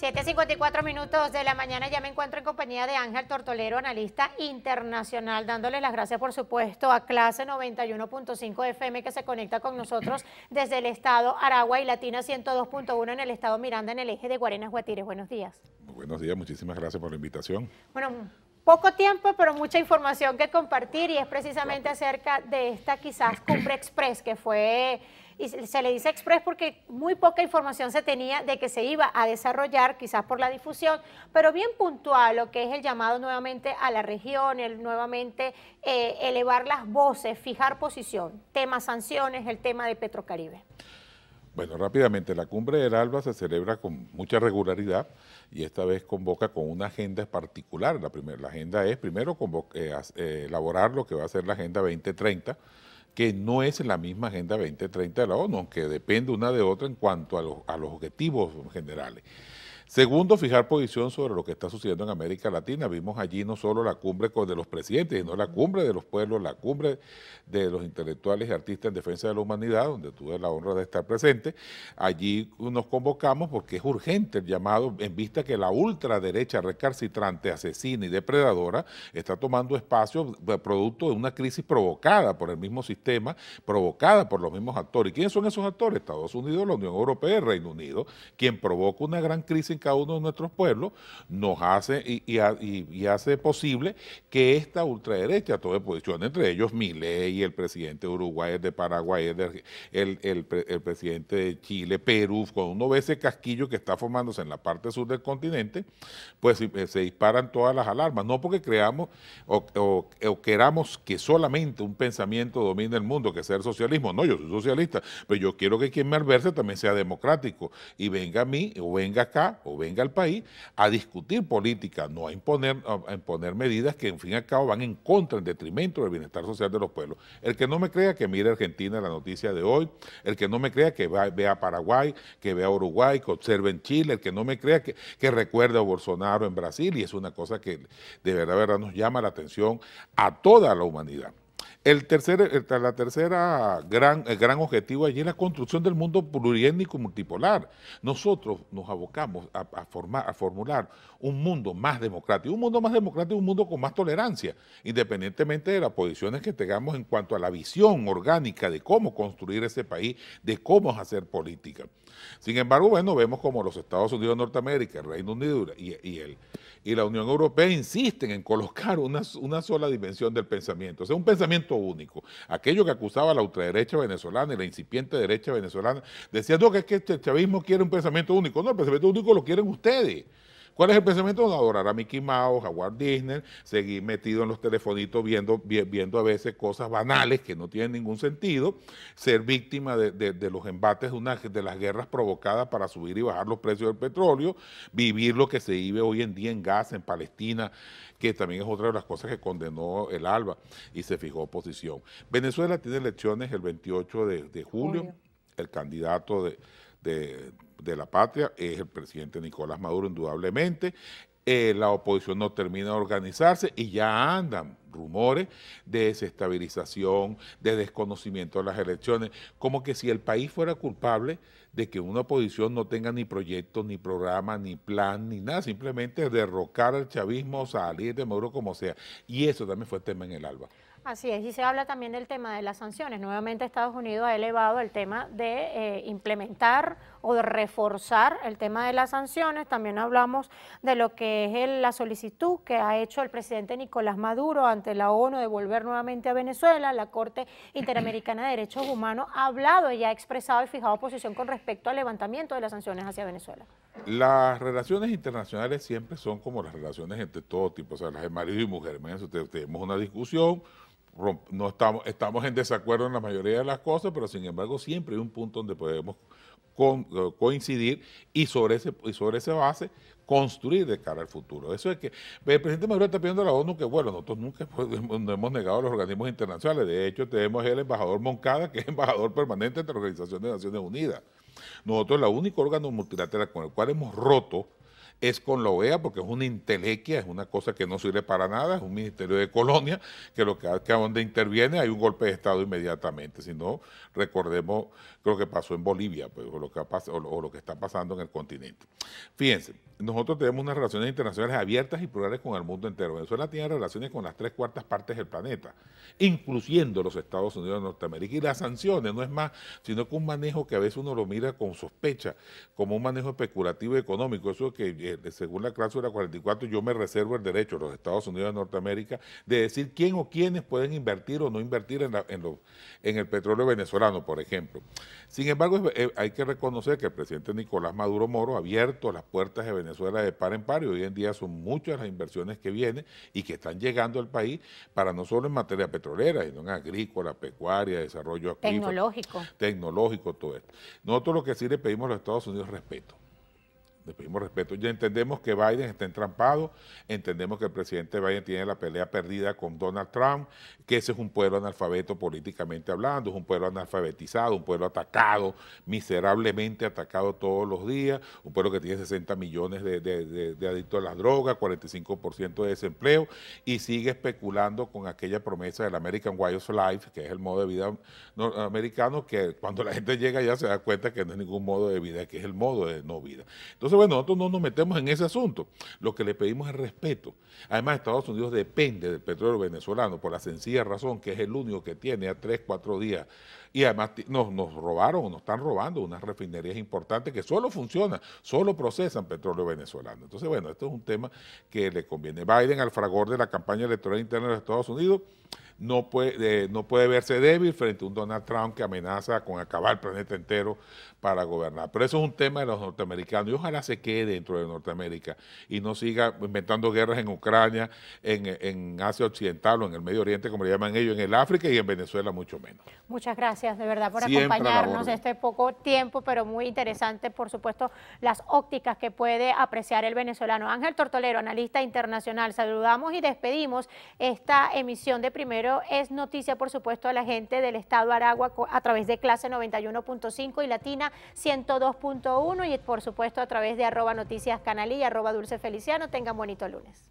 7.54 minutos de la mañana ya me encuentro en compañía de Ángel Tortolero, analista internacional, dándole las gracias por supuesto a clase 91.5 FM que se conecta con nosotros desde el estado Aragua y Latina 102.1 en el estado Miranda en el eje de Guarenas Guatires. Buenos días. Buenos días, muchísimas gracias por la invitación. Bueno, poco tiempo, pero mucha información que compartir y es precisamente acerca de esta quizás cumbre express que fue, y se le dice express porque muy poca información se tenía de que se iba a desarrollar, quizás por la difusión, pero bien puntual lo que es el llamado nuevamente a la región, el nuevamente eh, elevar las voces, fijar posición, tema sanciones, el tema de Petrocaribe. Bueno, rápidamente, la cumbre del ALBA se celebra con mucha regularidad y esta vez convoca con una agenda particular. La, la agenda es, primero, eh, eh, elaborar lo que va a ser la Agenda 2030, que no es la misma Agenda 2030 de la ONU, aunque depende una de otra en cuanto a los, a los objetivos generales. Segundo, fijar posición sobre lo que está sucediendo en América Latina. Vimos allí no solo la cumbre de los presidentes, sino la cumbre de los pueblos, la cumbre de los intelectuales y artistas en defensa de la humanidad, donde tuve la honra de estar presente. Allí nos convocamos porque es urgente el llamado en vista que la ultraderecha recalcitrante, asesina y depredadora está tomando espacio eh, producto de una crisis provocada por el mismo sistema, provocada por los mismos actores. quiénes son esos actores? Estados Unidos, la Unión Europea y Reino Unido, quien provoca una gran crisis cada uno de nuestros pueblos, nos hace y, hace posible que esta ultraderecha tome posición, entre ellos Milei, el presidente de Uruguay, el de Paraguay, el, el, presidente de Chile, Perú, cuando uno ve ese casquillo que está formándose en la parte sur del continente, pues eh, se disparan todas las alarmas, no porque creamos o, queramos que solamente un pensamiento domine el mundo, que sea el socialismo, no, yo soy socialista, pero yo quiero que quien me alberce también sea democrático y venga a mí o venga acá venga al país a discutir política, no a imponer, imponer medidas que en fin y al cabo van en contra, en detrimento del bienestar social de los pueblos. El que no me crea que mire Argentina la noticia de hoy, el que no me crea que vea Paraguay, que vea Uruguay, que observe en Chile, el que no me crea que, recuerde a Bolsonaro en Brasil, y es una cosa que de verdad, de verdad nos llama la atención a toda la humanidad. El tercer, la tercera gran, gran objetivo allí es la construcción del mundo pluriétnico multipolar. Nosotros nos abocamos a, formar, a formular un mundo más democrático, un mundo más democrático, un mundo con más tolerancia, independientemente de las posiciones que tengamos en cuanto a la visión orgánica de cómo construir ese país, de cómo hacer política. Sin embargo, bueno, vemos como los Estados Unidos de Norteamérica, el Reino Unido y, y la Unión Europea insisten en colocar una, una sola dimensión del pensamiento, o sea, un pensamiento único. Aquello que acusaba la ultraderecha venezolana y la incipiente derecha venezolana, decía, que es que el este chavismo quiere un pensamiento único. No, el pensamiento único lo quieren ustedes. ¿Cuál es el pensamiento? de adorar a Mickey Mouse, a Walt Disney, seguir metido en los telefonitos viendo, viendo a veces cosas banales que no tienen ningún sentido, ser víctima de, los embates de, una, de las guerras provocadas para subir y bajar los precios del petróleo, vivir lo que se vive hoy en día en Gaza, en Palestina, que también es otra de las cosas que condenó el ALBA y se fijó oposición. Venezuela tiene elecciones el 28 de, julio. El candidato de, de, la patria es el presidente Nicolás Maduro, indudablemente. Eh, la oposición no termina de organizarse y ya andan rumores de desestabilización, de desconocimiento de las elecciones, como que si el país fuera culpable de que una oposición no tenga ni proyecto, ni programa, ni plan, ni nada, simplemente derrocar al chavismo, salir de Maduro como sea. Y eso también fue tema en el ALBA. Así es, y se habla también del tema de las sanciones. Nuevamente Estados Unidos ha elevado el tema de eh, implementar o de reforzar el tema de las sanciones. También hablamos de lo que es la solicitud que ha hecho el presidente Nicolás Maduro ante la ONU de volver nuevamente a Venezuela. La Corte Interamericana de Derechos Humanos ha hablado y ha expresado y fijado posición con respecto al levantamiento de las sanciones hacia Venezuela. Las relaciones internacionales siempre son como las relaciones entre todo tipo, o sea, las de marido y mujer. tenemos una discusión, no estamos, estamos en desacuerdo en la mayoría de las cosas, pero sin embargo siempre hay un punto donde podemos eh, coincidir y sobre, sobre esa base construir de cara al futuro. Eso es que el presidente Maduro está pidiendo a la ONU que, bueno, nosotros nunca hemos, hemos negado a los organismos internacionales. De hecho, tenemos el embajador Moncada, que es embajador permanente de la Organización de Naciones Unidas. Nosotros, el único órgano multilateral con el cual hemos roto es con la OEA, porque es una intelequia, es una cosa que no sirve para nada, es un ministerio de colonia, que lo que, que donde interviene hay un golpe de Estado inmediatamente. Si no, recordemos lo que pasó en Bolivia, pues, o, lo que está pasando en el continente. Fíjense, nosotros tenemos unas relaciones internacionales abiertas y plurales con el mundo entero. Venezuela tiene relaciones con las tres cuartas partes del planeta, incluyendo los Estados Unidos de Norteamérica. Y las sanciones no es más, sino que un manejo que a veces uno lo mira con sospecha, como un manejo especulativo económico. Eso que eh, según la cláusula 44, yo me reservo el derecho, a los Estados Unidos de Norteamérica, de decir quién o quiénes pueden invertir o no invertir en, el petróleo venezolano, por ejemplo. Sin embargo, eh, hay que reconocer que el presidente Nicolás Maduro Moro ha abierto las puertas de Venezuela de par en par y hoy en día son muchas las inversiones que vienen y que están llegando al país para no solo en materia petrolera, sino en agrícola, pecuaria, desarrollo agrícola, tecnológico. Tecnológico, todo esto. Nosotros lo que sí le pedimos a los Estados Unidos es respeto le pedimos respeto. Ya entendemos que Biden está entrampado, entendemos que el presidente Biden tiene la pelea perdida con Donald Trump, que ese es un pueblo analfabeto políticamente hablando, es un pueblo analfabetizado, un pueblo atacado, miserablemente atacado todos los días, un pueblo que tiene 60 millones de, adictos a las drogas, 45% de desempleo y sigue especulando con aquella promesa del American Way of Life, que es el modo de vida norteamericano, que cuando la gente llega ya se da cuenta que no es ningún modo de vida, que es el modo de no vida. Entonces, entonces, bueno, nosotros no nos metemos en ese asunto. Lo que le pedimos es respeto. Además, Estados Unidos depende del petróleo venezolano por la sencilla razón que es el único que tiene a tres, cuatro días. Y además nos, nos robaron, nos están robando unas refinerías importantes que solo funcionan, solo procesan petróleo venezolano. Entonces, bueno, esto es un tema que le conviene. Biden, al fragor de la campaña electoral interna de Estados Unidos, no puede, eh, no puede verse débil frente a un Donald Trump que amenaza con acabar el planeta entero para gobernar. Pero eso es un tema de los norteamericanos y ojalá se quede dentro de Norteamérica y no siga inventando guerras en Ucrania, en, Asia Occidental o en el Medio Oriente, como le llaman ellos, en el África y en Venezuela mucho menos. Muchas gracias de verdad por acompañarnos este poco tiempo, pero muy interesante, por supuesto, las ópticas que puede apreciar el venezolano. Ángel Tortolero, analista internacional, saludamos y despedimos esta emisión de Primero es Noticia, por supuesto, a la gente del Estado Aragua a través de clase 91.5 y Latina 102.1 y por supuesto a través de arroba noticias canal y arroba dulce feliciano. Tengan bonito lunes.